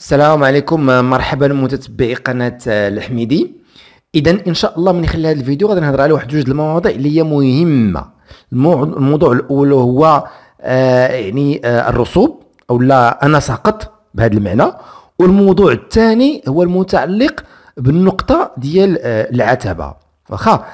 السلام عليكم مرحبا متتبعي قناه آه، الحميدي اذا ان شاء الله من خلال هذا الفيديو غادي نهضر على واحد جوج المواضيع اللي هي مهمه الموضوع الاول هو آه، يعني آه، الرسوب او لا انا ساقط بهذا المعنى والموضوع الثاني هو المتعلق بالنقطه ديال العتبه واخا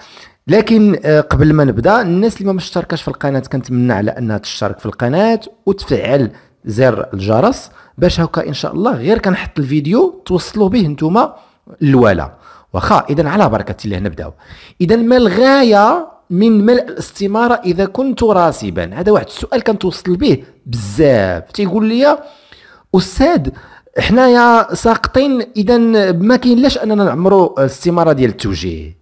لكن قبل ما نبدا الناس اللي ما مشتركاش في القناه كنتمنى على انها تشترك في القناه وتفعل زر الجرس باش هكا ان شاء الله غير كنحط الفيديو توصلوا به نتوما الوالا واخا اذا على بركه الله نبداو اذا ما الغايه من ملء الاستماره اذا كنت راسبا هذا واحد السؤال كنتوصل به بزاف تيقول لي استاذ حنايا ساقطين اذا ما كاينلاش اننا نعمروا الاستماره ديال التوجيه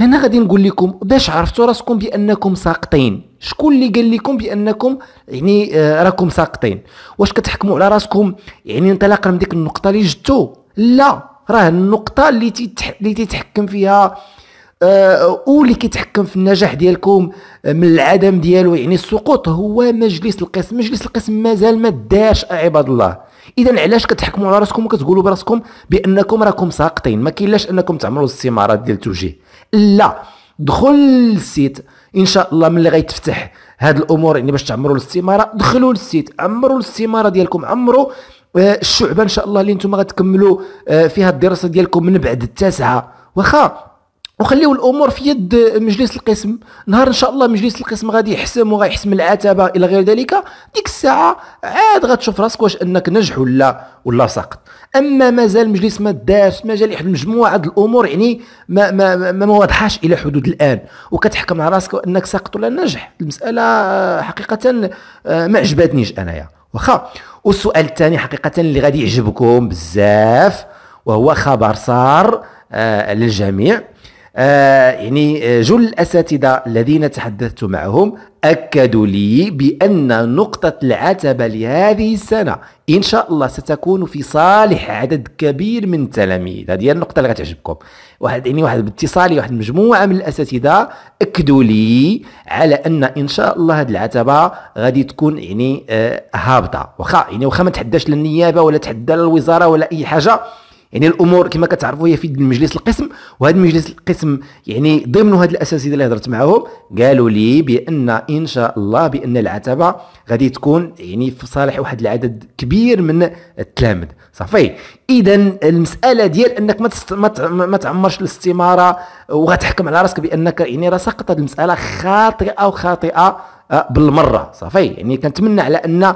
هنا غادي نقول لكم باش عرفتوا راسكم بانكم ساقطين شكون اللي قال لكم بانكم يعني آه راكم ساقطين واش كتحكموا على راسكم يعني انطلاقا من ديك النقطه اللي جدتو لا راه النقطه اللي تتح... اللي تيتحكم فيها آه واللي كيتحكم في النجاح ديالكم آه، من العدم ديالو يعني السقوط هو مجلس القسم مجلس القسم مازال ما دارش عباد الله اذا علاش كتحكموا على راسكم وكتقولوا براسكم بانكم راكم ساقطين ما كاينلاش انكم تعملوا الاستمارات ديال التوجيه لا دخل للسيت ان شاء الله من اللي غيتفتح هاد الامور يعني باش تعمروا الاستماره دخلوا للسيت عمروا الاستماره ديالكم عمروا آه، الشعبه ان شاء الله اللي نتوما غتكملوا آه، فيها الدراسه ديالكم من بعد التاسعه واخا وخليو الامور في يد مجلس القسم نهار ان شاء الله مجلس القسم غادي يحسم وغيحسم العتبه الى غير ذلك ديك الساعه عاد غتشوف راسك واش انك نجح ولا ولا ساقط اما مازال مجلس ما دارش مازال واحد المجموعه د الامور يعني ما ما ما, ما واضحاش الى حدود الان وكتحكم على راسك انك ساقط ولا نجح المساله حقيقه آه، ما عجبتنيش انايا واخا والسؤال الثاني حقيقه اللي غادي يعجبكم بزاف وهو خبر صار آه للجميع آه، يعني آه، جل الأساتذة الذين تحدثت معهم أكدوا لي بأن نقطة العتبة لهذه السنة إن شاء الله ستكون في صالح عدد كبير من التلاميذ هذه هي النقطة اللي غتعجبكم واحد يعني واحد باتصالي واحد مجموعة من الأساتذة أكدوا لي على أن إن شاء الله هذه العتبة غادي تكون يعني آه، هابطة واخا يعني واخا ما تحداش للنيابة ولا تحدى للوزارة ولا أي حاجة يعني الامور كما كتعرفوا هي في مجلس القسم وهذا مجلس القسم يعني ضمن هذه الاساتذه اللي هضرت معاهم قالوا لي بان ان شاء الله بان العتبه غادي تكون يعني في صالح واحد العدد كبير من التلامذ صافي اذا المساله ديال انك ما ما تعمرش الاستماره وغتحكم على راسك بانك يعني راه هذه المساله خاطئه وخاطئه بالمره صافي يعني كنتمنى على ان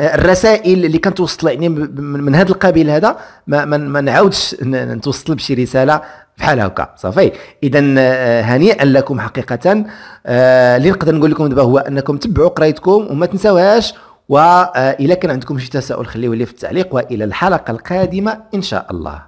الرسائل اللي كانت توصل يعني من هذا القبيل هذا ما, ما نعاودش نتوصل بشي رساله بحال هكا صافي اذا آه، هنيئا لكم حقيقه آه، اللي نقدر نقول لكم دابا هو انكم تبعوا قرايتكم وما تنساوهاش واذا آه، كان عندكم شي تساؤل خليوه لي في التعليق والى الحلقه القادمه ان شاء الله